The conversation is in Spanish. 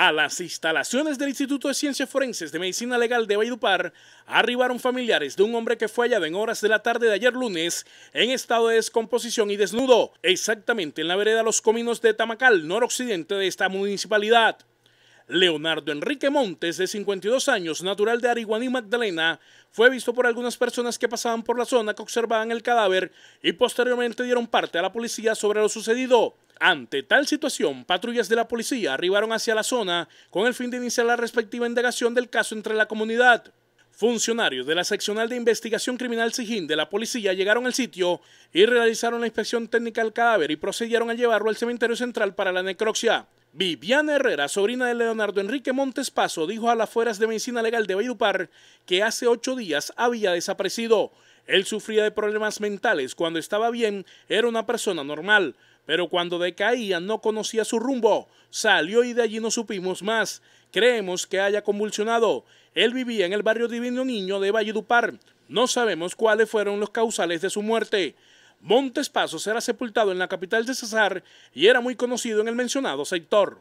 A las instalaciones del Instituto de Ciencias Forenses de Medicina Legal de Valledupar arribaron familiares de un hombre que fue hallado en horas de la tarde de ayer lunes en estado de descomposición y desnudo, exactamente en la vereda Los Cominos de Tamacal, noroccidente de esta municipalidad. Leonardo Enrique Montes, de 52 años, natural de y Magdalena, fue visto por algunas personas que pasaban por la zona que observaban el cadáver y posteriormente dieron parte a la policía sobre lo sucedido. Ante tal situación, patrullas de la policía arribaron hacia la zona con el fin de iniciar la respectiva indagación del caso entre la comunidad. Funcionarios de la seccional de investigación criminal Sijín de la policía llegaron al sitio y realizaron la inspección técnica del cadáver y procedieron a llevarlo al cementerio central para la necropsia. Viviana Herrera, sobrina de Leonardo Enrique Montespaso, dijo a las fueras de medicina legal de Valledupar que hace ocho días había desaparecido. Él sufría de problemas mentales. Cuando estaba bien, era una persona normal, pero cuando decaía no conocía su rumbo. Salió y de allí no supimos más. Creemos que haya convulsionado. Él vivía en el barrio Divino Niño de Valledupar. No sabemos cuáles fueron los causales de su muerte. Montes Pasos era sepultado en la capital de Cesar y era muy conocido en el mencionado sector.